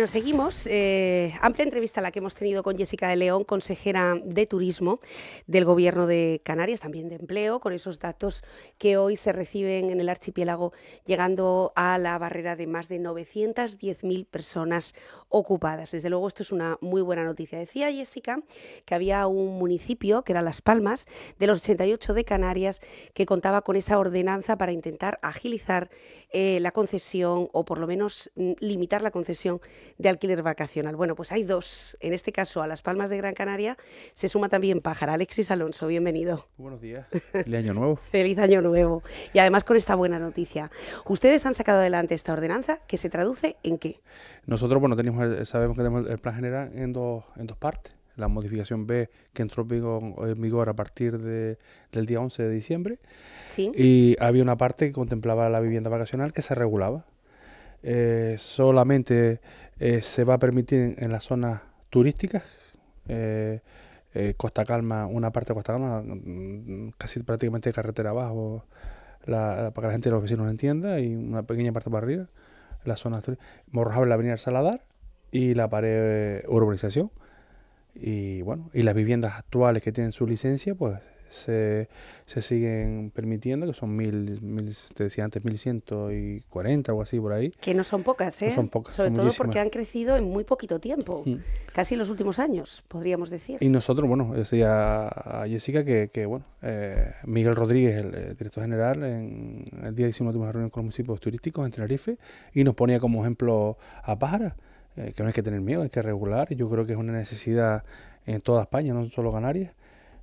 Bueno, seguimos. Eh, amplia entrevista la que hemos tenido con Jessica de León, consejera de Turismo del Gobierno de Canarias, también de empleo, con esos datos que hoy se reciben en el archipiélago, llegando a la barrera de más de 910.000 personas ocupadas. Desde luego, esto es una muy buena noticia. Decía Jessica que había un municipio, que era Las Palmas, de los 88 de Canarias, que contaba con esa ordenanza para intentar agilizar eh, la concesión o por lo menos mm, limitar la concesión de alquiler vacacional. Bueno, pues hay dos. En este caso, a Las Palmas de Gran Canaria se suma también Pájara. Alexis Alonso, bienvenido. Buenos días. Feliz año nuevo. Feliz año nuevo. Y además con esta buena noticia. Ustedes han sacado adelante esta ordenanza que se traduce en qué? Nosotros, bueno, tenemos, sabemos que tenemos el plan general en dos, en dos partes la modificación B que entró en vigor, a partir de, del día 11 de diciembre. ¿Sí? Y había una parte que contemplaba la vivienda vacacional que se regulaba. Eh, solamente eh, se va a permitir en, las zonas turísticas. Eh, eh, Costa Calma, una parte de Costa Calma, mm, casi prácticamente carretera abajo, la, para que la gente de los vecinos entienda, y una pequeña parte para arriba, la zona Morrojable, la avenida Saladar y la pared urbanización. Y bueno, y las viviendas actuales que tienen su licencia, pues se, se siguen permitiendo, que son mil, te decía antes, mil ciento o así por ahí. Que no son pocas, ¿eh? son pocas. Sobre todo porque han crecido en muy poquito tiempo, mm. casi en los últimos años, podríamos decir. Y nosotros, bueno, decía a Jessica que, bueno, eh, Miguel Rodríguez, el, eh, director general, en el día 19 tuvimos reunión con los municipios turísticos en Tenerife y nos ponía como ejemplo a Pájara. Eh, que no hay que tener miedo, hay que regular. Yo creo que es una necesidad en toda España, no solo Canarias.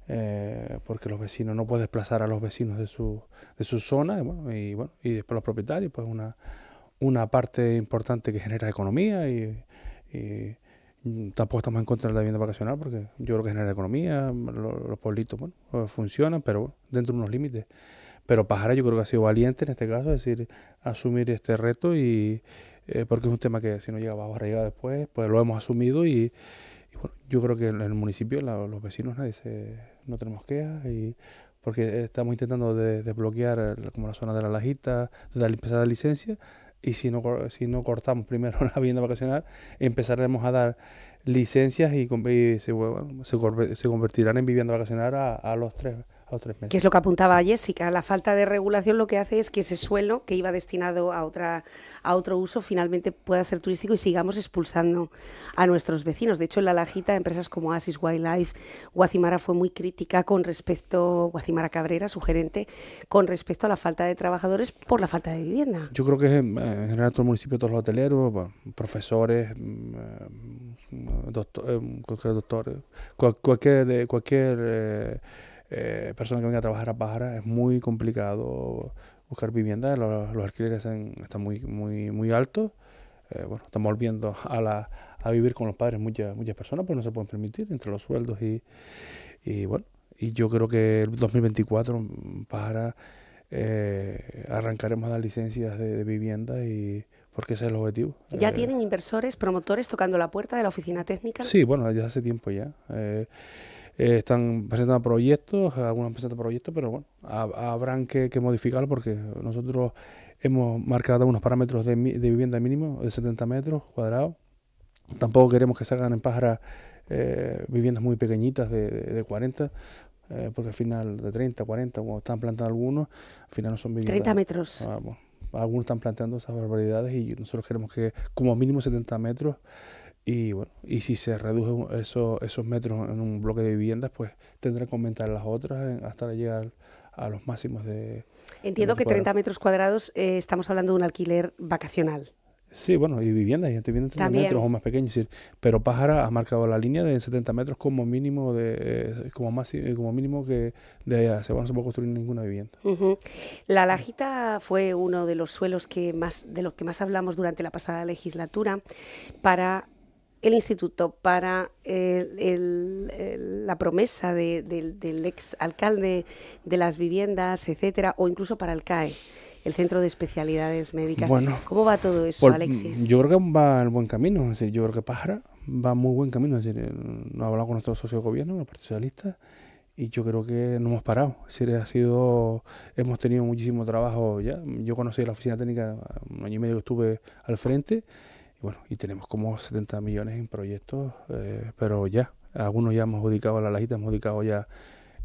Eh, porque los vecinos no pueden desplazar a los vecinos de su, de su zona y bueno, y, bueno, y después los propietarios, pues una, una parte importante que genera economía y, tampoco estamos en contra de la vivienda vacacional porque yo creo que genera economía, los, pueblitos bueno, eh, funcionan, pero dentro de unos límites. Pero Pajara yo creo que ha sido valiente en este caso, es decir, asumir este reto y eh, porque es un tema que si no llega a llegar después, pues lo hemos asumido y, yo creo que en el municipio, los vecinos, nadie se, no tenemos quejas, y, porque estamos intentando de, desbloquear como la zona de la lajita, de la limpieza licencia, y si no, si no cortamos primero la vivienda vacacional, empezaremos a dar licencias y, se, se, convertirán en vivienda vacacional a, a los tres que es lo que apuntaba Jessica, la falta de regulación lo que hace es que ese suelo que iba destinado a, otra, a otro uso finalmente pueda ser turístico y sigamos expulsando a nuestros vecinos. De hecho, en la Lajita, empresas como Asis Wildlife, Guacimara fue muy crítica con respecto, Guacimara Cabrera, su gerente, con respecto a la falta de trabajadores por la falta de vivienda. Yo creo que en, general todo el municipio, todos los hoteleros, profesores, doctor, doctores, cualquier, cualquier eh, personas que vengan a trabajar a Pájara. Es muy complicado buscar vivienda, los, alquileres están muy, muy, muy altos. Eh, bueno, estamos volviendo a, la, a vivir con los padres muchas, muchas personas, pues no se pueden permitir entre los sueldos y, y bueno. Y yo creo que el 2024 mm, para eh, arrancaremos las licencias de, vivienda y porque ese es el objetivo. ¿Ya eh, tienen inversores, promotores tocando la puerta de la oficina técnica? Sí, bueno, desde hace tiempo ya. Eh, están presentando proyectos, algunos presentan proyectos, pero bueno, habrán que, que modificarlo porque nosotros hemos marcado unos parámetros de, vivienda mínimo de 70 metros cuadrados. Tampoco queremos que salgan en pájaras eh, viviendas muy pequeñitas de, 40, eh, porque al final de 30, 40, como están plantando algunos, al final no son viviendas. 30 metros. Ah, algunos están planteando esas barbaridades y nosotros queremos que como mínimo 70 metros y bueno, y si se reducen eso, esos metros en un bloque de viviendas, pues tendrá que aumentar las otras hasta llegar a los máximos de... Entiendo que 30 metros cuadrados eh, estamos hablando de un alquiler vacacional. Sí, bueno, y viviendas, y gente en 30 metros o más pequeños. pero Pájara ha marcado la línea de 70 metros como mínimo de eh, como eh, como mínimo que de allá se, se puede construir ninguna vivienda. La Lajita fue uno de los suelos que más de los que más hablamos durante la pasada legislatura para el instituto para la promesa del, ex alcalde de las viviendas, etcétera, o incluso para el CAE, el Centro de Especialidades Médicas. ¿Cómo va todo eso, Alexis? Yo creo que va en buen camino. Es decir, yo creo que Pájara va muy buen camino. Es decir, nos ha hablado con nuestro socio de gobierno, el Partido y yo creo que no hemos parado. Es ha sido, hemos tenido muchísimo trabajo ya. Yo conocí la oficina técnica, un año y medio que estuve al frente. Y bueno, y tenemos como 70 millones en proyectos, eh, pero ya, algunos ya hemos adjudicado la lajita, hemos adjudicado ya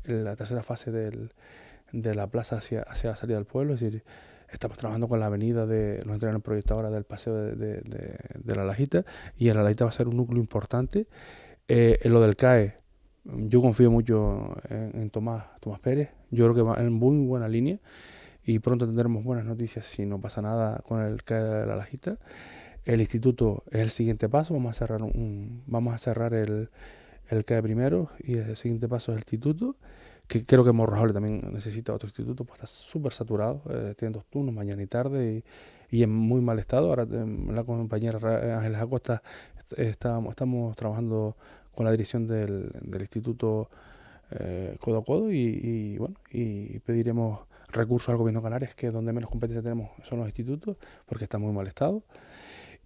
la tercera fase de la plaza hacia, hacia la salida del pueblo, es decir, estamos trabajando con la avenida de nos entregan el proyecto ahora del paseo de, la Lajita y en la Lajita va a ser un núcleo importante eh, en lo del CAE yo confío mucho en, Tomás Tomás Pérez yo creo que va en muy buena línea y pronto tendremos buenas noticias si no pasa nada con el CAE de la Lajita el instituto es el siguiente paso, vamos a cerrar, un, vamos a cerrar el, que CAE primero y el siguiente paso es el instituto, que creo que Morrojable también necesita otro instituto, pues está súper saturado, eh, tiene dos turnos, mañana y tarde, y, en muy mal estado. Ahora em, la compañera Ángeles Acosta eh, estamos, trabajando con la dirección del, instituto eh, codo a codo y, bueno, y pediremos recursos al gobierno Canarias, que donde menos competencia tenemos son los institutos, porque está muy mal estado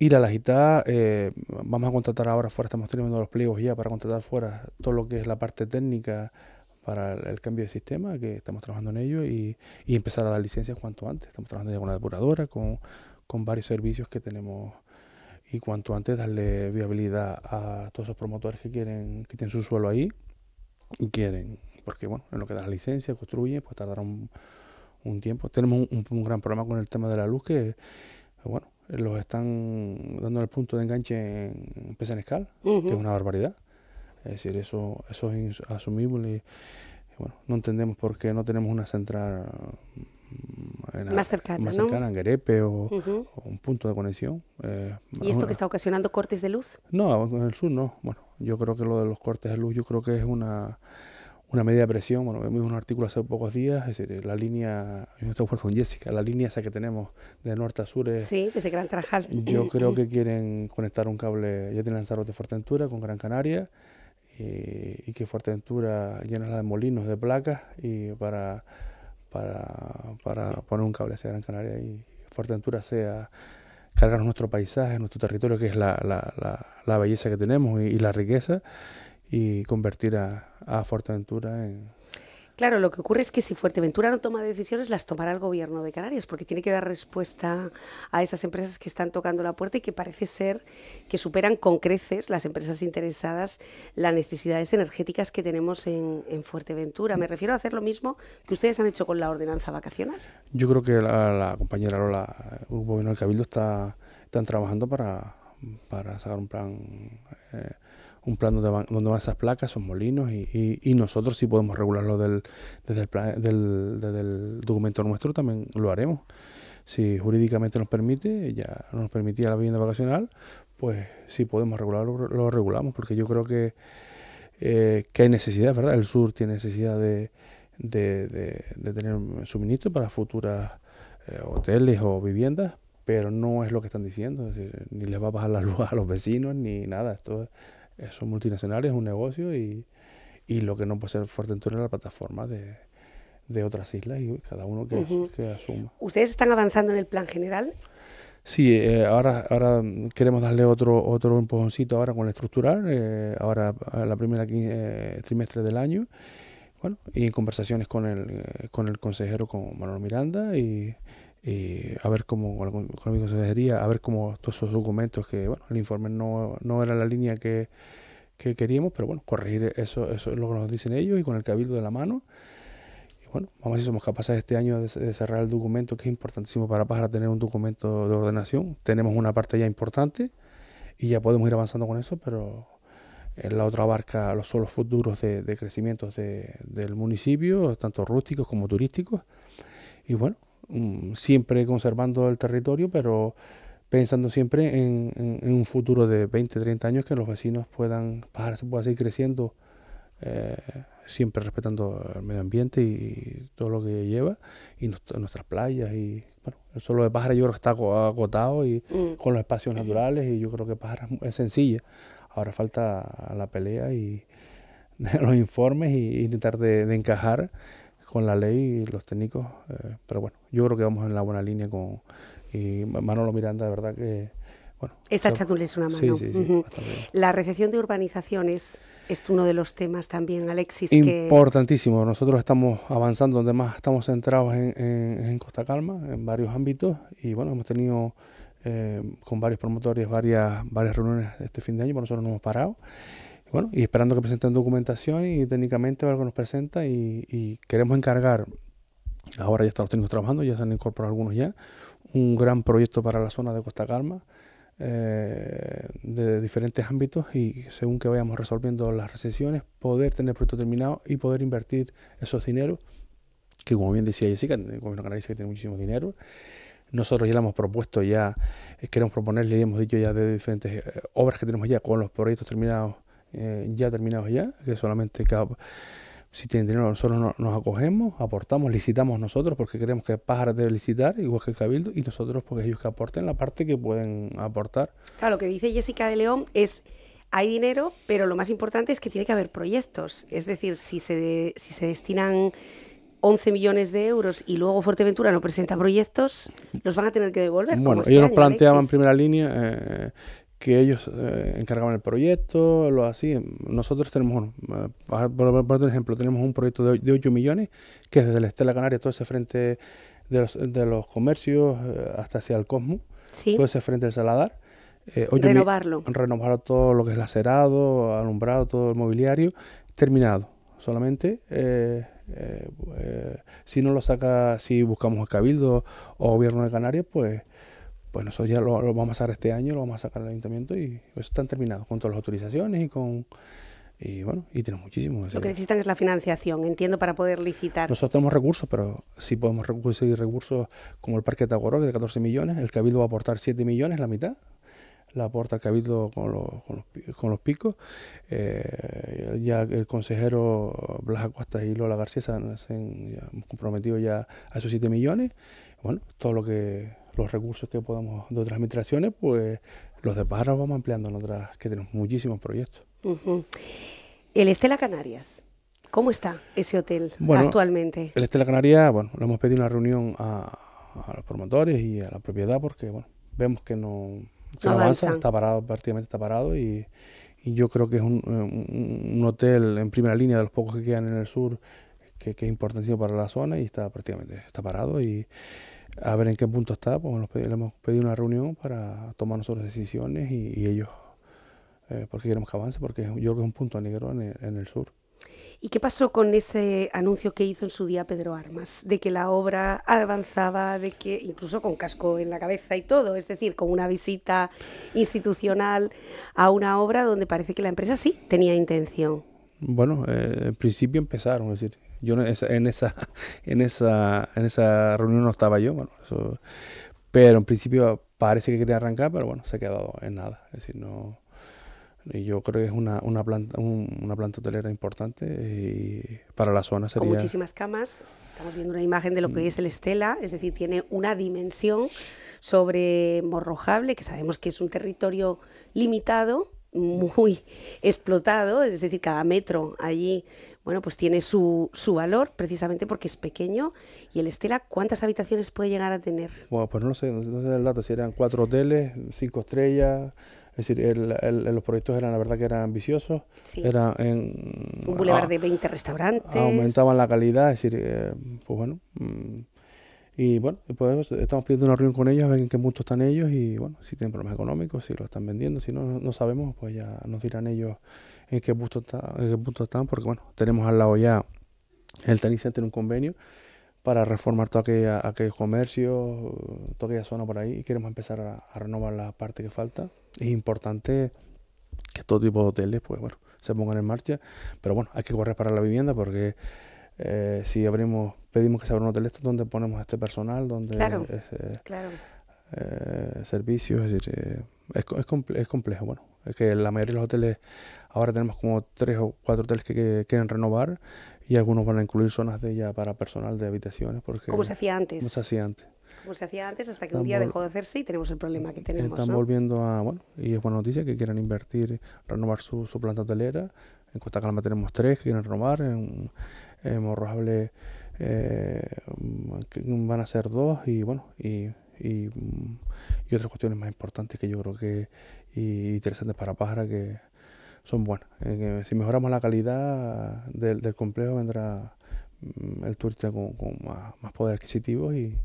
a la lajita, eh, vamos a contratar ahora fuera, estamos teniendo los pliegos ya para contratar fuera todo lo que es la parte técnica para el cambio de sistema, que estamos trabajando en ello, y, empezar a dar licencias cuanto antes. Estamos trabajando ya con la depuradora, con, con varios servicios que tenemos y cuanto antes darle viabilidad a todos esos promotores que quieren que tienen su suelo ahí y quieren porque bueno en lo que da la licencia construyen pues tardará un, un tiempo tenemos un, gran problema con el tema de la luz que bueno los están dando el punto de enganche en Pesanescal, que es una barbaridad. Es decir, eso, eso es asumible. Y, bueno, no entendemos por qué no tenemos una central mm, más cercana, en Guerepe o, un punto de conexión. Eh, ¿Y esto que está ocasionando cortes de luz? No, en el sur no. Bueno, yo creo que lo de los cortes de luz, yo creo que es una una medida de presión. Bueno, vimos un artículo hace pocos días, es decir, la línea, yo estoy con Jessica, la línea esa que tenemos de norte a sur es... Sí, desde Gran Trajal. Yo mm, creo mm. que quieren conectar un cable, ya tienen de Fuerteventura con Gran Canaria eh, y, que Fuerteventura llena la de molinos, de placas y para, para, para poner un cable hacia Gran Canaria y Fuerteventura sea cargar nuestro paisaje, nuestro territorio, que es la, la, la, belleza que tenemos y la riqueza y convertir a, Fuerteventura en, Claro, lo que ocurre es que si Fuerteventura no toma decisiones, las tomará el gobierno de Canarias, porque tiene que dar respuesta a esas empresas que están tocando la puerta y que parece ser que superan con creces las empresas interesadas las necesidades energéticas que tenemos en, en Fuerteventura. Me refiero a hacer lo mismo que ustedes han hecho con la ordenanza vacacional. Yo creo que la, compañera Lola, el gobierno del Cabildo está, están trabajando para, sacar un plan. Eh, un plan donde van, esas placas, esos molinos, y, nosotros si podemos regularlo desde, el del, documento nuestro, también lo haremos. Si jurídicamente nos permite, ya nos permitía la vivienda vacacional, pues si podemos regularlo, lo regulamos, porque yo creo que, eh, que hay necesidad, ¿verdad? El sur tiene necesidad de, de, tener suministro para futuras eh, hoteles o viviendas, pero no es lo que están diciendo, ni les va a bajar la luz a los vecinos ni nada, esto es son multinacionales, es un negocio y, y lo que no puede ser Fuerteventura es la plataforma de, de otras islas y cada uno que, asuma. ¿Ustedes están avanzando en el plan general? Sí, eh, ahora, ahora queremos darle otro, otro empujoncito ahora con el estructural, eh, ahora a la primera eh, trimestre del año, bueno, y en conversaciones con el, con el consejero, con Manuel Miranda y eh, a ver cómo, con, mi consejería, a ver cómo todos esos documentos que, bueno, el informe no, no era la línea que, que queríamos, pero bueno, corregir eso, eso es lo que nos dicen ellos y con el cabildo de la mano. Y bueno, vamos a ver si somos capaces este año de, cerrar el documento, que es importantísimo para Pájara tener un documento de ordenación. Tenemos una parte ya importante y ya podemos ir avanzando con eso, pero en la otra abarca los suelos futuros de, de del municipio, tanto rústicos como turísticos. Y bueno, Mm, siempre conservando el territorio, pero pensando siempre en, un futuro de 20, 30 años que los vecinos puedan, Pajar seguir creciendo, eh, siempre respetando el medio ambiente y todo lo que lleva, y nuestras playas. Y bueno, el suelo de pájaros yo creo que está agotado y mm. con los espacios naturales, y yo creo que pájaros es sencilla. Ahora falta la pelea y los informes e intentar de encajar con la ley y los técnicos. Eh, pero bueno, yo creo que vamos en la buena línea con y Manolo Miranda, de verdad que... Bueno, Esta creo, es una mano. La recepción de urbanizaciones es uno de los temas también, Alexis. Importantísimo. Nosotros estamos avanzando, donde más estamos centrados en, Costa Calma, en varios ámbitos, y bueno, hemos tenido eh, con varios promotores varias, varias reuniones este fin de año, por nosotros no hemos parado bueno, y esperando que presenten documentación y técnicamente algo nos presenta y, queremos encargar, ahora ya están los técnicos trabajando, ya se han incorporado algunos ya, un gran proyecto para la zona de Costa Calma eh, de diferentes ámbitos y según que vayamos resolviendo las recesiones, poder tener proyectos terminados y poder invertir esos dineros, que como bien decía Jessica, el gobierno canadiense que tiene muchísimo dinero, nosotros ya le hemos propuesto, ya eh, queremos proponerle, y hemos dicho ya de diferentes eh, obras que tenemos ya con los proyectos terminados eh, ya terminados ya, que solamente si tienen dinero nosotros nos acogemos, aportamos, licitamos nosotros porque creemos que Pájaro debe licitar, igual que el Cabildo, y nosotros porque ellos que aporten la parte que pueden aportar. Claro, lo que dice Jessica de León es hay dinero, pero lo más importante es que tiene que haber proyectos. Es decir, si se, si se destinan 11 millones de euros y luego Fuerteventura no presenta proyectos, los van a tener que devolver. Bueno, este ellos nos planteaban en primera línea eh, que ellos eh, encargaban el proyecto, lo así. Nosotros tenemos, eh, por, ejemplo, tenemos un proyecto de, 8 millones, que es desde la Estela Canaria, todo ese frente de los, comercios eh, hasta hacia el Cosmo, todo ese frente del Saladar. Renovarlo. Renovar todo lo que es lacerado, alumbrado, todo el mobiliario, terminado solamente. si no lo saca, si buscamos a Cabildo o Gobierno de Canarias, pues bueno, nosotros ya lo, vamos a sacar este año, lo vamos a sacar al ayuntamiento y están terminados con todas las autorizaciones y con... Y bueno, y tenemos muchísimo. Lo que necesitan es la financiación, entiendo, para poder licitar. Nosotros tenemos recursos, pero sí podemos conseguir recursos como el Parque Tagoró, que es de 14 millones, el Cabildo va a aportar 7 millones, la mitad, la aporta el Cabildo con los, con los, picos. Eh, ya el consejero Blas Acosta y Lola García han, se han comprometido ya a esos 7 millones. Bueno, todo lo que los recursos que podamos de otras administraciones, pues los de pájaros vamos ampliando en otras, que tenemos muchísimos proyectos. El Estela Canarias, ¿cómo está ese hotel actualmente? El Estela Canarias, bueno, le hemos pedido una reunión a, los promotores y a la propiedad porque, bueno, vemos que no, avanza, está parado, prácticamente está parado y, yo creo que es un, hotel en primera línea de los pocos que quedan en el sur que, que es importantísimo para la zona y está prácticamente está parado y a ver en qué punto está, pues le hemos pedido una reunión para tomar nosotros decisiones y, ellos, eh, porque queremos que avance, porque yo creo que es un punto negro en el, sur. ¿Y qué pasó con ese anuncio que hizo en su día Pedro Armas? De que la obra avanzaba, de que incluso con casco en la cabeza y todo, es decir, con una visita institucional a una obra donde parece que la empresa sí tenía intención. Bueno, eh, en principio empezaron, es decir, yo en esa, en esa, en esa, reunión no estaba yo, bueno, pero en principio parece que quería arrancar, pero bueno, se ha quedado en nada. Es decir, no, yo creo que es una, una planta, una planta hotelera importante y para la zona Con muchísimas camas, estamos viendo una imagen de lo que mm. es el Estela, es decir, tiene una dimensión sobre Morrojable, que sabemos que es un territorio limitado, muy explotado, es decir, cada metro allí bueno, pues tiene su, su valor precisamente porque es pequeño. ¿Y el Estela cuántas habitaciones puede llegar a tener? Bueno, pues no sé, no sé el dato, si eran cuatro hoteles, cinco estrellas. Es decir, los proyectos eran, la verdad, que eran ambiciosos. Sí. Era en, Un bulevar de 20 restaurantes. Aumentaban la calidad, es decir, eh, pues bueno. Mm, y bueno, pues estamos pidiendo una reunión con ellos, a ver en qué punto están ellos y bueno, si tienen problemas económicos, si lo están vendiendo, si no, no sabemos, pues ya nos dirán ellos en qué punto, en punto están, porque bueno, tenemos al lado ya el tenis center un convenio para reformar todo aquel comercio, toda aquella zona por ahí y queremos empezar a, renovar la parte que falta. Es importante que todo tipo de hoteles, pues bueno, se pongan en marcha, pero bueno, hay que correr para la vivienda porque eh, si abrimos, pedimos que se abra un hotel, esto donde ponemos este personal, donde claro. Eh, eh, servicios, es decir, es, complejo, bueno, es que la mayoría de los hoteles, ahora tenemos como tres o cuatro hoteles que, quieren renovar y algunos van a incluir zonas de ya... para personal de habitaciones. Porque, como se hacía antes. Como se hacía antes. Como se hacía antes hasta que un día dejó de hacerse y tenemos el problema que tenemos. Están volviendo a, bueno, y es buena noticia que quieran invertir, renovar su, su planta hotelera. En Costa Calma tenemos tres que quieren renovar. En, hemorrojable eh, eh, mm, van a ser dos y bueno, y, y, mm, y, otras cuestiones más importantes que yo creo que y, interesantes para Pájara que son buenas. Eh, si mejoramos la calidad del, complejo vendrá mm, el turista con, más, poder adquisitivo y,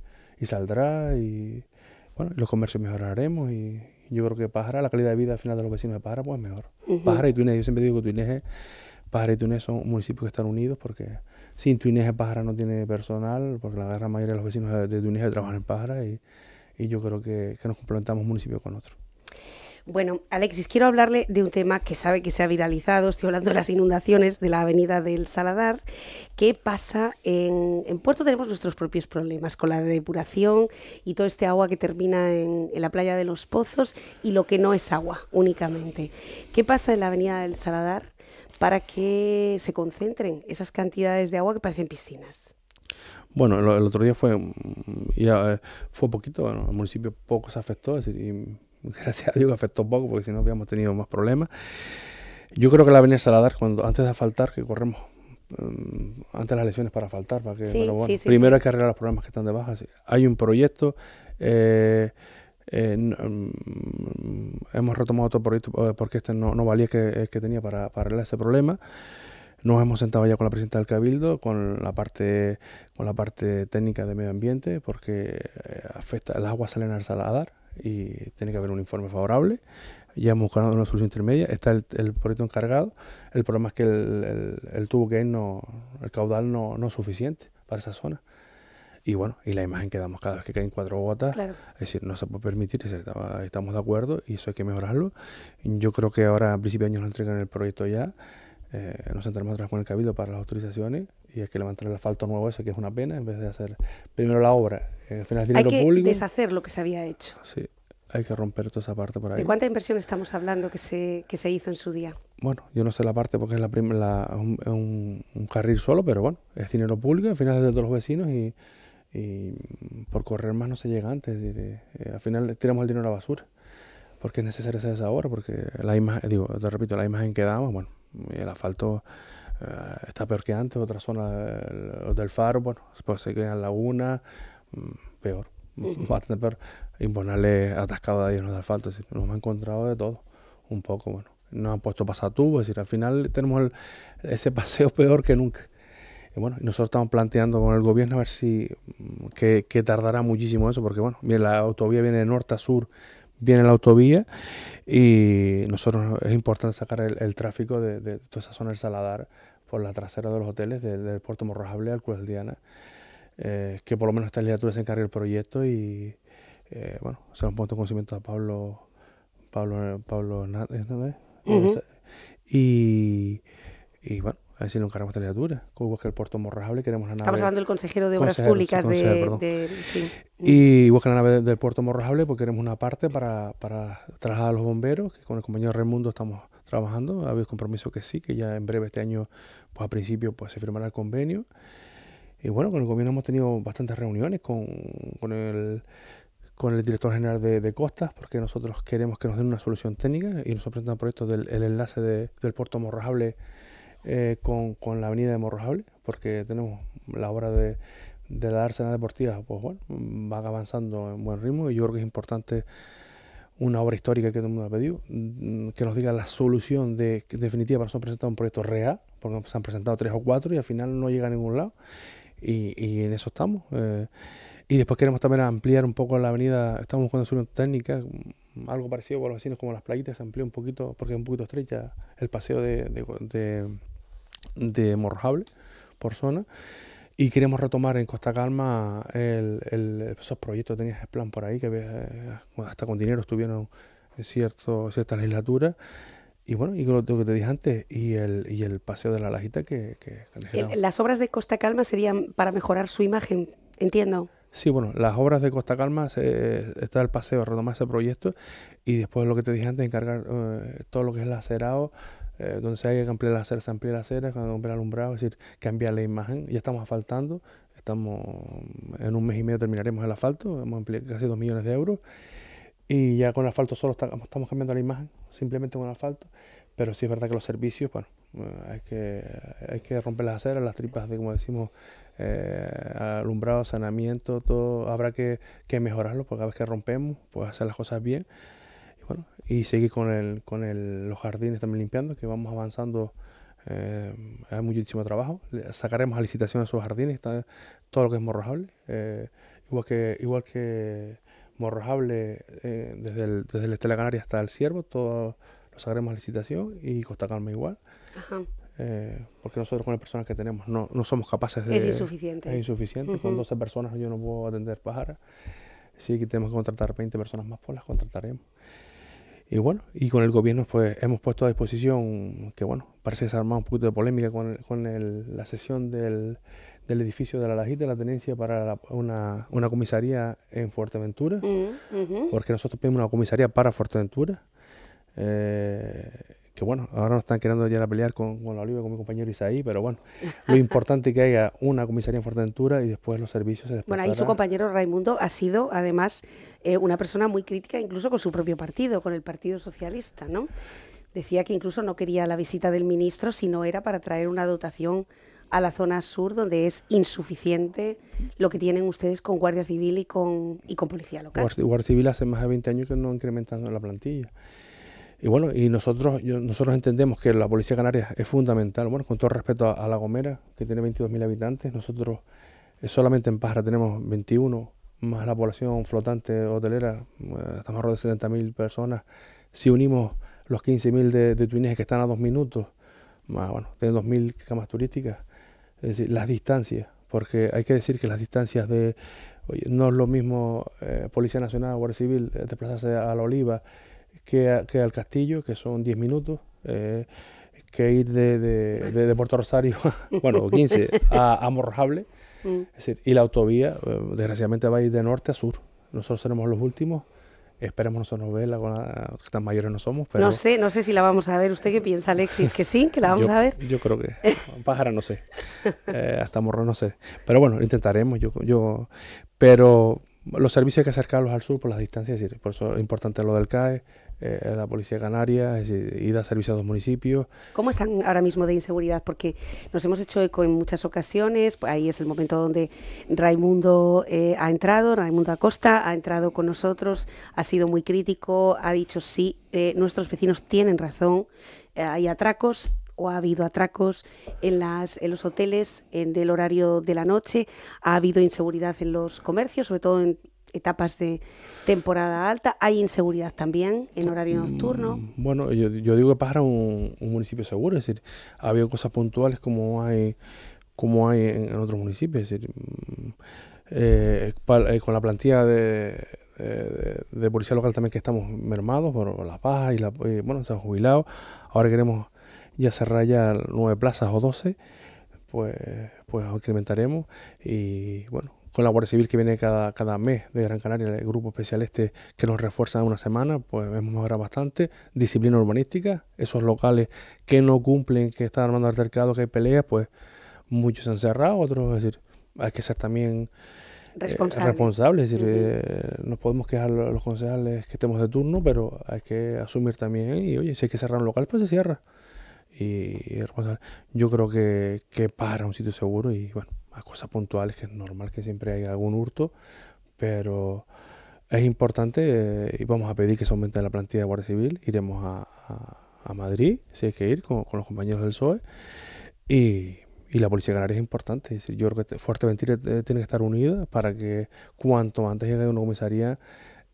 saldrá y bueno, los comercios mejoraremos y yo creo que Pájara, la calidad de vida al final de los vecinos de Pájara pues mejor. Pájara y Túnez, yo siempre digo que tu Pájara y Túnez son municipios que están unidos porque sin Túnez Pájara no tiene personal, porque la gran mayoría de los vecinos de Túnez trabajan en Pájara y, y yo creo que, que nos complementamos municipio con otro. Bueno, Alexis, quiero hablarle de un tema que sabe que se ha viralizado, estoy hablando de las inundaciones de la avenida del Saladar. ¿Qué pasa? En, en Puerto tenemos nuestros propios problemas con la depuración y todo este agua que termina en, en, la playa de los pozos y lo que no es agua únicamente. ¿Qué pasa en la avenida del Saladar? para que se concentren esas cantidades de agua que parecen piscinas? Bueno, el, otro día mm, eh, fue, poquito, bueno, el municipio poco se afectó, y gracias a Dios que afectó poco, porque si no habíamos tenido más problemas. Yo creo que la avenida Saladar, cuando, antes de faltar que corremos mm, antes de las lesiones para faltar, para que, primero hay que arreglar los problemas que están debajo. Hay un proyecto, eh, eh, mm, hemos retomado otro proyecto eh, porque este no, valía que, eh, que tenía para, arreglar ese problema. Nos hemos sentado ya con la presidenta del Cabildo, con la parte, con la parte técnica de medio ambiente, porque afecta, el agua salen al saladar y tiene que haber un informe favorable. Ya hemos buscado una solución intermedia. Está el, proyecto encargado. El problema es que el, tubo que hay, no, el caudal no es suficiente para esa zona. Y bueno, y la imagen que damos cada vez que caen cuatro gotas, es decir, no se puede permitir, estamos de acuerdo y eso hay que mejorarlo. Yo creo que ahora a principios de año nos entregan el proyecto ya, eh, nos entramos atrás con el cabildo para las autorizaciones y hay que levantar el asfalto nuevo ese que es una pena, en vez de hacer primero la obra, al eh, final dinero público. Hay que deshacer lo que se había hecho. Sí, hay que romper toda esa parte por ahí. ¿De cuánta inversión estamos hablando que se, que se hizo en su día? Bueno, yo no sé la parte porque es la, la un, un, un, carril solo, pero bueno, es dinero público, al final es de todos los vecinos y y mm, por correr más no se llega antes. Eh, eh, al final tiramos el dinero a la basura, porque es necesario hacer esa obra, porque la imagen, digo, te repito, la imagen que damos, bueno, el asfalto eh, está peor que antes, otra zona del faro, después se quedan lagunas, mm, peor, bastante peor. Imponerle atascado a ahí en los asfaltos, nos hemos encontrado de todo, un poco, bueno. Nos han puesto pasatubos, es decir, al final tenemos ese paseo peor que nunca y bueno, nosotros estamos planteando con el gobierno a ver si mm, que, tardará muchísimo eso, porque bueno, la autovía viene de norte a sur, viene la autovía y nosotros es importante sacar el, tráfico de, toda esa zona del Saladar por la trasera de los hoteles, del puerto Morrojable al Cruz eh, que por lo menos esta legislatura se encargue el proyecto y eh, bueno, se un punto de conocimiento a Pablo Pablo Pablo Hernández, y bueno, a ver de como que el puerto Morrajable, queremos la nave. Estamos hablando del consejero de Obras Públicas de, Y igual la nave del puerto Morrajable, ...porque queremos una parte para, para a los bomberos, que con el compañero Remundo estamos trabajando, ha habido compromiso que sí, que ya en breve este año, pues a principio, pues se firmará el convenio. Y bueno, con el gobierno hemos tenido bastantes reuniones con, con el con el director general de, Costas, porque nosotros queremos que nos den una solución técnica y nos presentan proyectos del enlace del puerto Morrajable eh, con, con, la avenida de Morrojable, porque tenemos la obra de, la Arsenal Deportiva, pues bueno, va avanzando en buen ritmo y yo creo que es importante una obra histórica que todo el mundo ha pedido, mm, que nos diga la solución de, definitiva para nosotros presentar un proyecto real, porque se han presentado tres o cuatro y al final no llega a ningún lado y, y en eso estamos. Eh. y después queremos también ampliar un poco la avenida, estamos buscando solución técnica, mm, algo parecido con los vecinos como las playitas, se amplía un poquito, porque es un poquito estrecha el paseo de de Morrojable por zona. Y queremos retomar en Costa Calma el, el, esos proyectos, tenías el plan por ahí, que hasta con dinero estuvieron en cierto, cierta legislatura. Y bueno, y lo, que te dije antes, y el, y el paseo de la Lajita que... que, eh, las obras de Costa Calma serían para mejorar su imagen, entiendo. Sí, bueno, las obras de Costa Calma está el paseo, retomar ese proyecto y después lo que te dije antes, encargar eh, todo lo que es lacerado, eh, donde se que ampliar las aceras, se amplía las aceras, cuando el alumbrado, es decir, cambiar la imagen. Ya estamos asfaltando, estamos en un mes y medio terminaremos el asfalto, hemos ampliado casi 2 millones de euros y ya con el asfalto solo estamos cambiando la imagen, simplemente con asfalto, pero sí es verdad que los servicios, bueno, eh, hay que, que romper las aceras, las tripas de, como decimos, eh, alumbrado, sanamiento, todo, habrá que, que mejorarlo, porque cada vez que rompemos, pues hacer las cosas bien y seguir con, el, con el, los jardines también limpiando, que vamos avanzando. Eh, hay muchísimo trabajo. Sacaremos a licitación esos jardines, está, todo lo que es morrojable. Eh, igual que, igual que morrojable eh, desde, el, desde el Estela Canaria hasta el Ciervo, todo lo sacaremos a licitación y Costa Calma igual. porque nosotros con las personas que tenemos no, no somos capaces de... Es insuficiente. insuficiente. Con 12 personas yo no puedo atender pájaras. Si tenemos que contratar 20 personas más, pues las contrataremos. Y bueno, y con el gobierno pues hemos puesto a disposición, que bueno, parece que se ha armado un poquito de polémica con, con la sesión del, edificio de la Lajita, la tenencia para una, comisaría en Fuerteventura, mm, porque nosotros pedimos una comisaría para Fuerteventura. Eh, que bueno, ahora no están queriendo ya a pelear con, con la Oliva, con mi compañero Isaí, pero bueno, lo importante que haya una comisaría en Fuerteventura y después los servicios Bueno, ahí su compañero Raimundo ha sido además eh, una persona muy crítica incluso con su propio partido, con el Partido Socialista, ¿no? Decía que incluso no quería la visita del ministro, ...si no era para traer una dotación a la zona sur, donde es insuficiente lo que tienen ustedes con Guardia Civil y con, y con Policía Local. Guardia Civil hace más de 20 años que no incrementan la plantilla. Y bueno, y nosotros, nosotros entendemos que la Policía Canaria es fundamental. Bueno, con todo respeto a, La Gomera, que tiene 22.000 habitantes, nosotros eh, solamente en Pájara tenemos 21, más la población flotante hotelera, eh, estamos alrededor de 70.000 personas. Si unimos los 15.000 de, de Tuineje que están a dos minutos, más, bueno, tienen 2.000 camas turísticas, es decir, las distancias, porque hay que decir que las distancias de, no es lo mismo eh, Policía Nacional, Guardia Civil, desplazarse a La Oliva, que, al castillo, que son 10 minutos. Eh, que ir de, de, Puerto Rosario, bueno, 15, a, a Morrojable. Mm. Es decir, y la autovía, eh, desgraciadamente, va a ir de norte a sur. Nosotros seremos los últimos. Esperemos nosotros nos verla, que tan mayores no somos. Pero... No sé, no sé si la vamos a ver. ¿Usted qué piensa, Alexis? ¿Que sí? ¿Que la vamos a ver? Yo creo que. Pájara no sé. Eh, hasta Morro no sé. Pero bueno, intentaremos. Yo, yo, pero los servicios hay que acercarlos al sur por las distancias. Es decir, por eso es importante lo del CAE, eh, la Policía Canaria, y decir, ir a servicio a los municipios. ¿Cómo están ahora mismo de inseguridad? Porque nos hemos hecho eco en muchas ocasiones, pues ahí es el momento donde Raimundo eh, ha entrado, Raimundo Acosta ha entrado con nosotros, ha sido muy crítico, ha dicho sí, eh, nuestros vecinos tienen razón, hay atracos, o ha habido atracos en, las, en los hoteles en el horario de la noche, ha habido inseguridad en los comercios, sobre todo en etapas de temporada alta. Hay inseguridad también en horario nocturno. Mm, bueno, yo, digo que para un, municipio seguro, es decir, ha habido cosas puntuales como hay, como hay en, otros municipios, es decir, mm, eh, eh, con la plantilla de, policía local también que estamos mermados por las bajas y, bueno, se han jubilado. Ahora queremos ya cerrar ya nueve plazas o doce, pues, pues incrementaremos y bueno, con la Guardia Civil que viene cada, cada mes de Gran Canaria, el grupo especial este que nos refuerza una semana, pues hemos mejorado bastante. Disciplina urbanística, esos locales que no cumplen, que están armando altercados, que hay peleas, pues muchos se han cerrado, otros, es decir, hay que ser también eh, responsables. es decir, eh, nos podemos quejar los concejales que estemos de turno, pero hay que asumir también, y oye, si hay que cerrar un local, pues se cierra. Y, Yo creo que para un sitio seguro y bueno a cosas puntuales, que es normal que siempre haya algún hurto, pero es importante eh, y vamos a pedir que se aumente la plantilla de Guardia Civil. Iremos a, Madrid, si hay que ir, con, los compañeros del PSOE. Y, y, la Policía Canaria es importante. yo creo que Fuerteventura eh, tiene que estar unida para que cuanto antes llegue una comisaría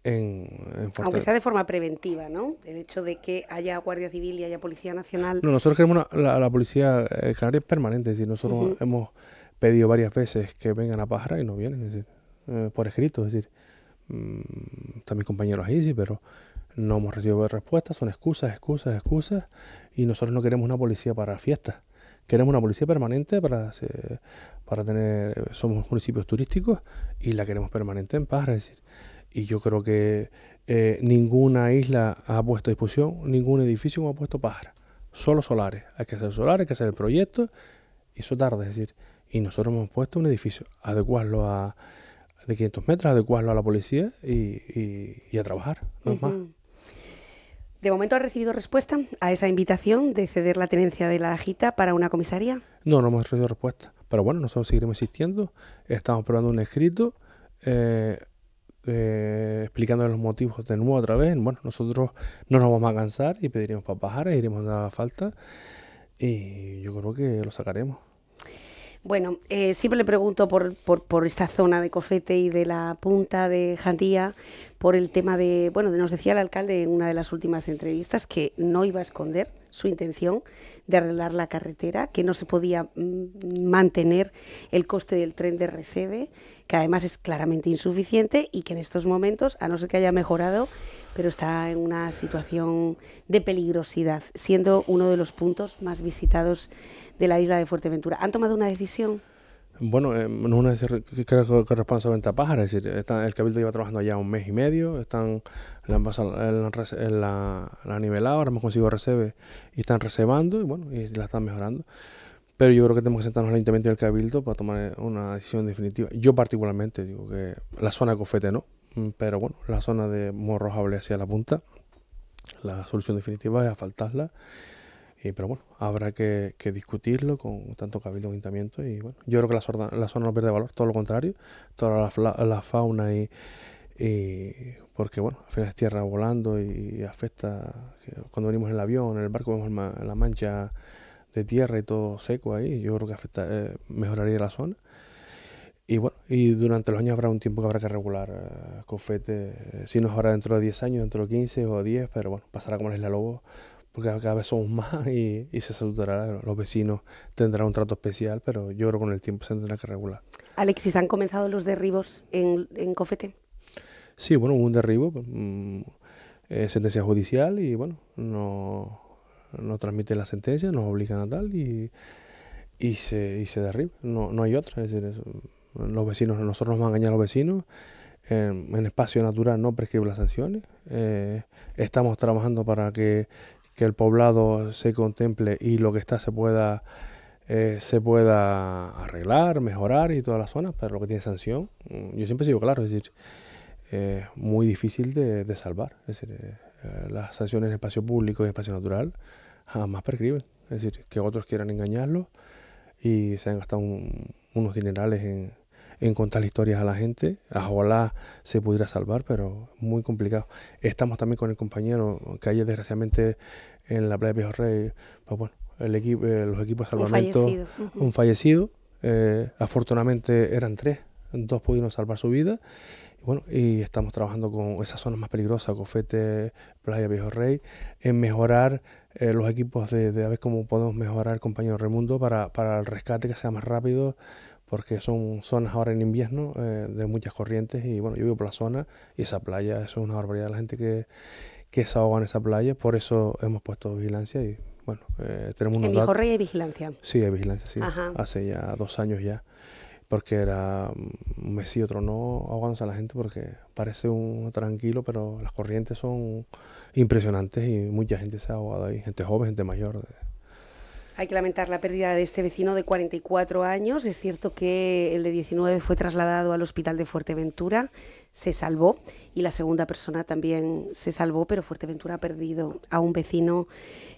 en, en Aunque sea de forma preventiva, ¿no? El hecho de que haya Guardia Civil y haya Policía Nacional. No, nosotros queremos la, Policía eh, Canaria permanente. Es nosotros hemos pedido varias veces que vengan a Pajara y no vienen, es decir, eh, por escrito, es decir, mmm, están mis compañeros ahí, sí, pero no hemos recibido respuestas, son excusas, excusas, excusas, y nosotros no queremos una policía para fiestas, queremos una policía permanente para, para tener, somos municipios turísticos y la queremos permanente en Pajara es decir, y yo creo que eh, ninguna isla ha puesto a disposición, ningún edificio como ha puesto Pajara solo solares, hay que hacer solares, hay que hacer el proyecto, y eso tarde es decir, y nosotros hemos puesto un edificio, adecuarlo a de 500 metros, adecuarlo a la policía y, a trabajar, no ¿De momento ha recibido respuesta a esa invitación de ceder la tenencia de la ajita para una comisaría? No, no hemos recibido respuesta. Pero bueno, nosotros seguiremos insistiendo. Estamos probando un escrito eh, eh explicando los motivos de nuevo otra vez. Bueno, nosotros no nos vamos a cansar y pediremos para bajar, e iremos a falta. Y yo creo que lo sacaremos. Bueno, eh, siempre le pregunto por, por, por, esta zona de Cofete y de la punta de Jandía, por el tema de, bueno, nos decía el alcalde en una de las últimas entrevistas que no iba a esconder su intención de arreglar la carretera, que no se podía mm, mantener el coste del tren de Recebe, que además es claramente insuficiente y que en estos momentos, a no ser que haya mejorado, pero está en una situación de peligrosidad, siendo uno de los puntos más visitados de la isla de Fuerteventura. ¿Han tomado una decisión? Bueno, eh, no es una creo que venta pájara, es decir, el Cabildo lleva trabajando ya un mes y medio, están la, han eh, nivelado, ahora hemos conseguido recebe y están reservando y bueno, y la están mejorando. Pero yo creo que tenemos que sentarnos al Ayuntamiento y Cabildo para tomar eh, una decisión definitiva. Yo particularmente digo que la zona de Cofete no, mm, pero bueno, la zona de Morrojable hacia la punta, la solución definitiva es asfaltarla pero bueno, habrá que, discutirlo con tanto cabildo ayuntamiento y bueno, yo creo que la, zona no pierde valor, todo lo contrario, toda la, fauna y, porque bueno, al final es tierra volando y afecta, cuando venimos en el avión, en el barco vemos la mancha de tierra y todo seco ahí, yo creo que afecta, eh, mejoraría la zona. Y bueno, y durante los años habrá un tiempo que habrá que regular eh, eh, si no es ahora dentro de 10 años, dentro de 15 o 10, pero bueno, pasará como la Isla lobo porque cada vez somos más y, se saludará, los vecinos tendrán un trato especial, pero yo creo que con el tiempo se tendrá que regular. Alexis, ¿han comenzado los derribos en, Cofete? Sí, bueno, un derribo, pues, mm, eh, sentencia judicial y bueno, no, no transmiten la sentencia, nos obligan a tal y, se, y se derriba, no, hay otra, es decir, los vecinos, nosotros nos van a engañar a los vecinos, en, espacio natural no prescriben las sanciones. Eh, estamos trabajando para que que el poblado se contemple y lo que está se pueda eh, se pueda arreglar, mejorar y todas las zonas, pero lo que tiene sanción, mm, yo siempre sigo claro, es decir, es eh, muy difícil de, salvar. Es decir, eh, las sanciones en espacio público y espacio natural jamás prescriben. Es decir, que otros quieran engañarlo y se han gastado unos dinerales en, en contar historias a la gente. ...a Ojalá se pudiera salvar, pero muy complicado. Estamos también con el compañero que ayer desgraciadamente en la playa de Viejo Rey, pues bueno, el equipo, eh, los equipos de salvamento, un fallecido. Eh, afortunadamente eran tres, dos pudieron salvar su vida. bueno, y estamos trabajando con esas zonas más peligrosas, Cofete, Playa Viejo Rey, en mejorar eh, los equipos de, de, a ver cómo podemos mejorar el compañero Remundo para, para el rescate que sea más rápido, porque son zonas ahora en invierno eh, de muchas corrientes y bueno, yo vivo por la zona y esa playa, es una barbaridad, la gente que, que se ahoga en esa playa, por eso hemos puesto vigilancia y bueno, eh, tenemos unos En Mijorrey hay vigilancia. Sí, hay vigilancia, sí, hace ya dos años ya, porque era un mes y otro no ahogándose a la gente porque parece un tranquilo, pero las corrientes son impresionantes y mucha gente se ha ahogado ahí, gente joven, gente mayor. Hay que lamentar la pérdida de este vecino de 44 años. Es cierto que el de 19 fue trasladado al hospital de Fuerteventura, se salvó y la segunda persona también se salvó, pero Fuerteventura ha perdido a un vecino.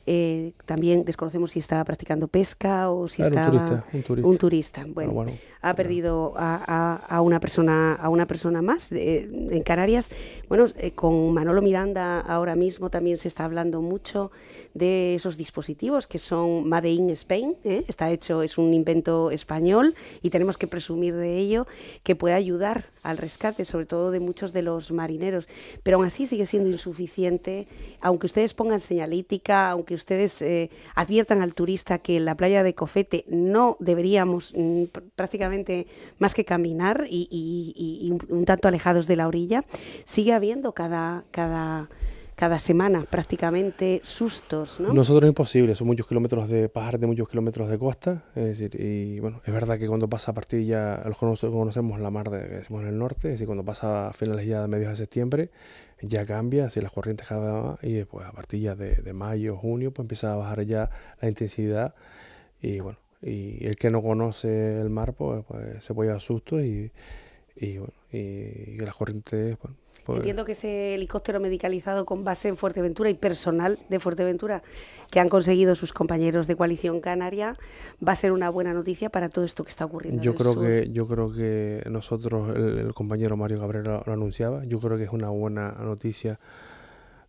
Eh, también desconocemos si estaba practicando pesca o si estaba un turista. Un turista. Ah, bueno, ha perdido a, una persona a una persona más eh, en Canarias. Bueno, eh, con Manolo Miranda ahora mismo también se está hablando mucho de esos dispositivos que son más Spain, ¿eh? está hecho, es un invento español y tenemos que presumir de ello, que puede ayudar al rescate, sobre todo de muchos de los marineros. Pero aún así sigue siendo insuficiente, aunque ustedes pongan señalítica, aunque ustedes eh, adviertan al turista que en la playa de Cofete no deberíamos mm, prácticamente más que caminar y, y, un tanto alejados de la orilla, sigue habiendo cada... cada cada semana prácticamente sustos, ¿no? Nosotros es imposible, son muchos kilómetros de pajar, de muchos kilómetros de costa, es decir, y bueno, es verdad que cuando pasa a partir ya, ...los conocemos la mar de, decimos en el norte, es decir, cuando pasa a finales ya de mediados de septiembre, ya cambia, así las corrientes cada más, y después a partir ya de, mayo, junio, pues empieza a bajar ya la intensidad, y bueno, y el que no conoce el mar, pues, pues se puede a susto y, y bueno, y las corrientes, bueno, pues- Entiendo que ese helicóptero medicalizado con base en Fuerteventura y personal de Fuerteventura que han conseguido sus compañeros de coalición canaria va a ser una buena noticia para todo esto que está ocurriendo. Yo creo que yo creo que nosotros el, compañero Mario Gabriel lo, anunciaba. Yo creo que es una buena noticia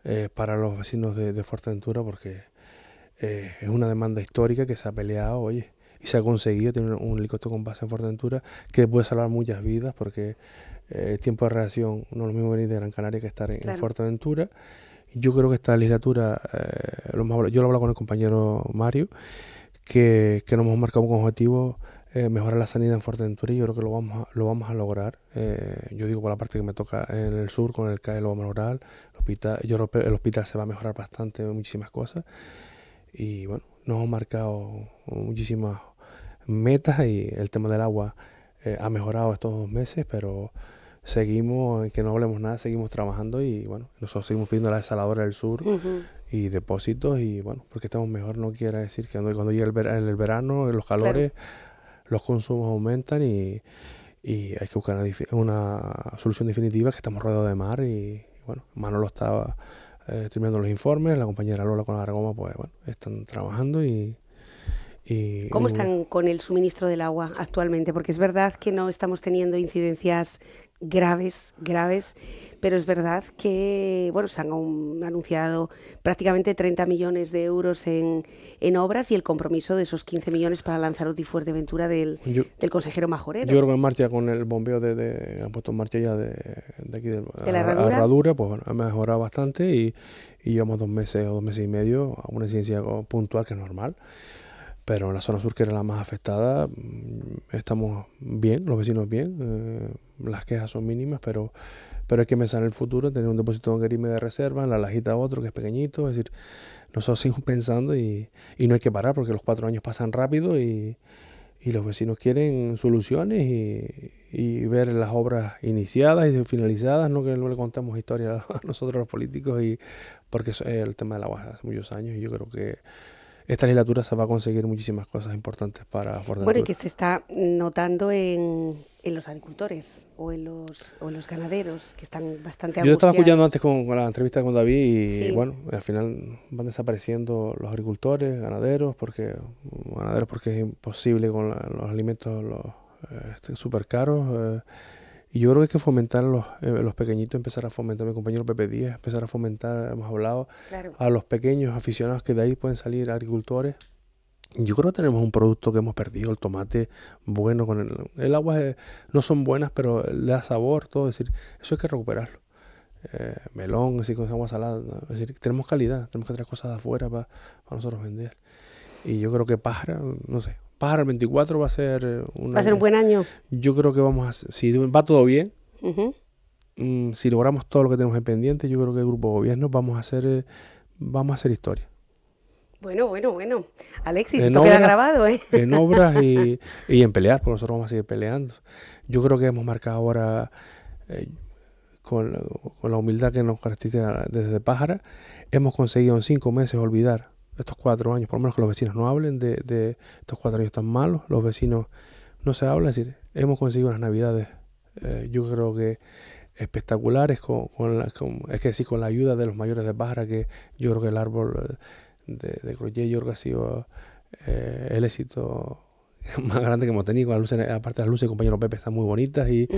eh, para los vecinos de, Fuerteventura porque eh, es una demanda histórica que se ha peleado, oye y se ha conseguido tener un helicóptero con base en Fuerteventura que puede salvar muchas vidas porque eh, tiempo de reacción, no es lo mismo venir de Gran Canaria que estar en, Fuerteventura. Yo creo que esta legislatura, eh, lo yo lo he hablado con el compañero Mario, que, que nos hemos marcado un objetivo eh, mejorar la sanidad en Fuerteventura y yo creo que lo vamos a, lo vamos a lograr. Eh, yo digo por la parte que me toca en el sur, con el CAE lo vamos a lograr. El hospital, yo el hospital se va a mejorar bastante, muchísimas cosas. Y bueno, nos hemos marcado muchísimas metas y el tema del agua ha mejorado estos dos meses, pero seguimos, que no hablemos nada, seguimos trabajando y bueno, nosotros seguimos pidiendo a la desaladora del sur y depósitos y bueno, porque estamos mejor no quiere decir que cuando, llega el, verano... el verano, los calores, los consumos aumentan y, hay que buscar una, solución definitiva que estamos rodeados de mar y, bueno, Manolo estaba eh, terminando los informes, la compañera Lola con la argoma, pues bueno, están trabajando Y, ¿Cómo están con el suministro del agua actualmente? Porque es verdad que no estamos teniendo incidencias graves, graves, pero es verdad que bueno, se han anunciado prácticamente 30 millones de euros en, obras y el compromiso de esos 15 millones para Lanzarote y Fuerteventura del, del consejero Majorero. Yo creo que en marcha con el bombeo de, han puesto en marcha ya de, aquí de, la herradura? pues ha mejorado bastante y, y llevamos dos meses o dos meses y medio a una incidencia puntual que es normal. Pero en la zona sur, que era la más afectada, mm, estamos bien, los vecinos bien, eh, las quejas son mínimas, pero, pero hay que pensar en el futuro, tener un depósito de Gerime de reserva, en la lajita otro que es pequeñito, es decir, nosotros seguimos pensando y, no hay que parar porque los cuatro años pasan rápido y, los vecinos quieren soluciones y, ver las obras iniciadas y finalizadas, no que no le contamos historia a nosotros los políticos, y porque es el tema de la agua hace muchos años y yo creo que esta legislatura se va a conseguir muchísimas cosas importantes para Bueno, y que se está notando en, los agricultores o en los, o en los ganaderos, que están bastante Yo estaba escuchando antes con, la entrevista con David y, bueno, al final van desapareciendo los agricultores, ganaderos, porque ganaderos porque es imposible con los alimentos los, eh, súper este, caros. Eh, y yo creo que hay que fomentar a eh, los, pequeñitos, empezar a fomentar, mi compañero Pepe Díaz, empezar a fomentar, hemos hablado, a los pequeños aficionados que de ahí pueden salir agricultores. Yo creo que tenemos un producto que hemos perdido, el tomate bueno con el, agua eh, no son buenas, pero le da sabor, todo, es decir, eso hay que recuperarlo. Eh, melón, así con agua salada, es decir, tenemos calidad, tenemos que traer cosas de afuera para, nosotros vender. Y yo creo que pájaro, no sé, Pájaro el 24 va a ser eh, Va a ser un buen año. Yo creo que vamos a... Si va todo bien, mm, si logramos todo lo que tenemos en pendiente, yo creo que el Grupo Gobierno vamos a hacer, eh, vamos a hacer historia. Bueno, bueno, bueno. Alexis, esto queda grabado, ¿eh? En obras y, en pelear, porque nosotros vamos a seguir peleando. Yo creo que hemos marcado ahora, eh, con, con, la humildad que nos caracteriza desde Pájara, hemos conseguido en cinco meses olvidar estos cuatro años, por lo menos que los vecinos no hablen de, estos cuatro años tan malos, los vecinos no se hablan, es decir, hemos conseguido unas navidades, eh, yo creo que espectaculares, con, con, es que decir, con la ayuda de los mayores de Barra, que yo creo que el árbol eh, de, de ha sido eh, el éxito más grande que hemos tenido. Con las aparte, las luces, compañero Pepe, están muy bonitas y,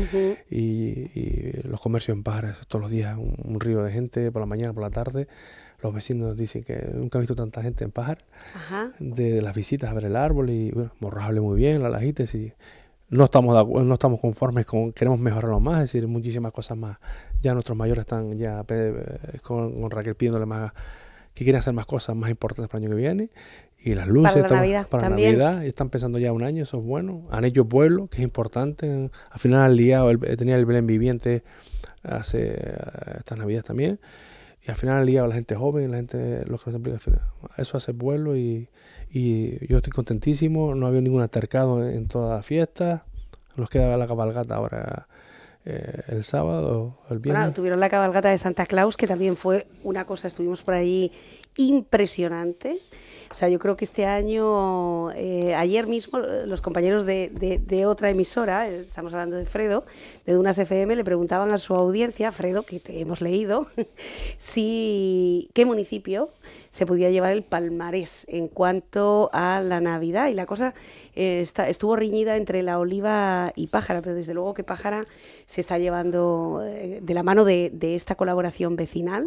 los comercios en pájaros, todos los días, un, río de gente por la mañana, por la tarde los vecinos dicen que nunca he visto tanta gente en Pajar De, las visitas a ver el árbol y bueno, morrable muy bien, la lajites y no estamos, no estamos conformes con, queremos mejorarlo más, es decir, muchísimas cosas más. Ya nuestros mayores están ya eh, con, Raquel pidiéndole más que quieren hacer más cosas más importantes para el año que viene y las luces para la Navidad están pensando ya un año eso es bueno han hecho pueblo que es importante al final han liado tenía el Belén viviente hace eh, estas Navidades también y al final el día, la gente joven, la gente, los que nos implica, al final, eso hace vuelo y, y, yo estoy contentísimo. No había ningún altercado en, toda la fiesta. Nos queda la cabalgata ahora eh, el sábado, el viernes. Bueno, tuvieron la cabalgata de Santa Claus, que también fue una cosa, estuvimos por allí impresionante. O sea, yo creo que este año, eh, ayer mismo, los compañeros de, otra emisora, eh, estamos hablando de Fredo, de Dunas FM, le preguntaban a su audiencia, Fredo, que te hemos leído, si qué municipio se podía llevar el palmarés en cuanto a la Navidad. Y la cosa eh, estuvo riñida entre la oliva y pájara, pero desde luego que pájara se está llevando eh, de la mano de, esta colaboración vecinal.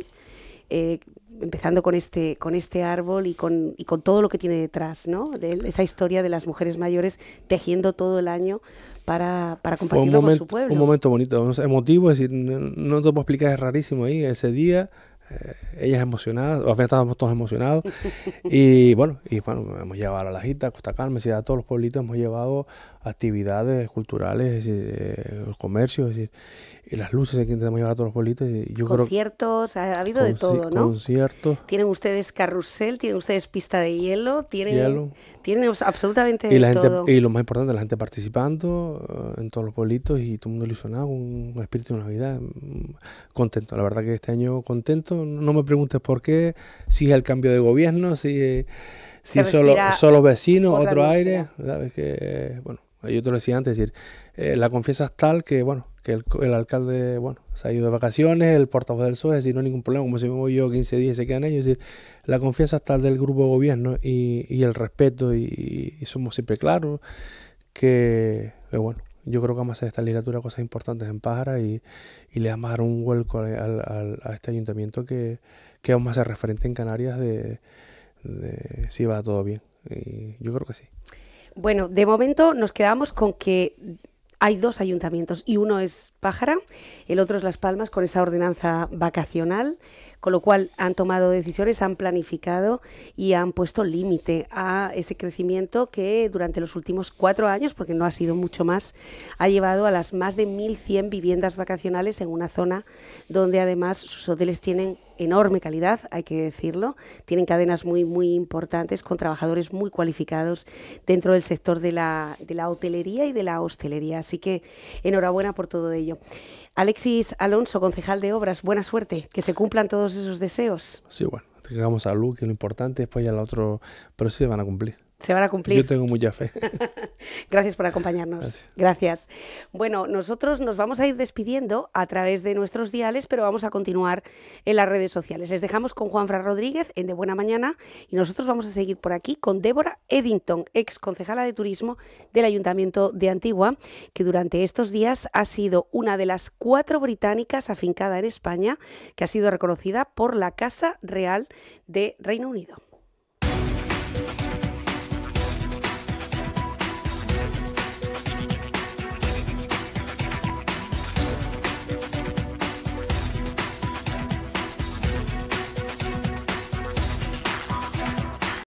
Eh, empezando con este, con este árbol y con, y con todo lo que tiene detrás, ¿no? De esa historia de las mujeres mayores tejiendo todo el año para, para compartirlo con su pueblo. Un momento bonito, emotivo, es decir, no, no te puedo explicar, es rarísimo ahí, ese día eh, ellas emocionadas, al final estábamos todos emocionados. y bueno, y bueno, hemos llevado a la Gita, Costa Calma, a todos los pueblitos hemos llevado actividades culturales, es decir, eh, comercios, es decir, y las luces que intentamos llevar a todos los pueblitos. Yo conciertos, ha habido de todo, ¿no? Conciertos. Tienen ustedes carrusel, tienen ustedes pista de hielo, tienen, absolutamente y de todo. Y lo más importante, la gente participando eh, en todos los pueblitos y todo el mundo ilusionado, un, espíritu de Navidad, mm, contento. La verdad que este año contento. No me preguntes por qué, si es el cambio de gobierno, si, eh, si solo, vecinos, otro aire. que, eh, bueno, yo te lo decía antes, decir, la confianza es tal que, bueno, que el, alcalde, bueno, se ha ido de vacaciones, el portavoz del PSOE, si no ningún problema, como si me voy yo 15 días y se quedan ellos, es decir, la confianza está del grupo de gobierno y, el respeto y, somos siempre claros que, bueno, yo creo que vamos a hacer esta legislatura cosas importantes en Pájara y, le vamos a dar un vuelco a este ayuntamiento que, que vamos a hacer referente en Canarias de, de si va todo bien. Y yo creo que sí. Bueno, de momento nos quedamos con que hay dos ayuntamientos y uno es Pájara, el otro es Las Palmas con esa ordenanza vacacional, con lo cual han tomado decisiones, han planificado y han puesto límite a ese crecimiento que durante los últimos cuatro años, porque no ha sido mucho más, ha llevado a las más de 1.100 viviendas vacacionales en una zona donde además sus hoteles tienen enorme calidad, hay que decirlo. Tienen cadenas muy, muy importantes con trabajadores muy cualificados dentro del sector de la, de la hotelería y de la hostelería. Así que enhorabuena por todo ello. Alexis Alonso, concejal de Obras, buena suerte, que se cumplan todos esos deseos. Sí, bueno, llegamos a Luz, que lo importante, después ya lo otro, pero sí se van a cumplir se van a cumplir. Yo tengo mucha fe. Gracias por acompañarnos. Gracias. Bueno, nosotros nos vamos a ir despidiendo a través de nuestros diales, pero vamos a continuar en las redes sociales. Les dejamos con Juanfra Rodríguez en De Buena Mañana y nosotros vamos a seguir por aquí con Débora Eddington, ex concejala de turismo del Ayuntamiento de Antigua, que durante estos días ha sido una de las cuatro británicas afincada en España que ha sido reconocida por la Casa Real de Reino Unido.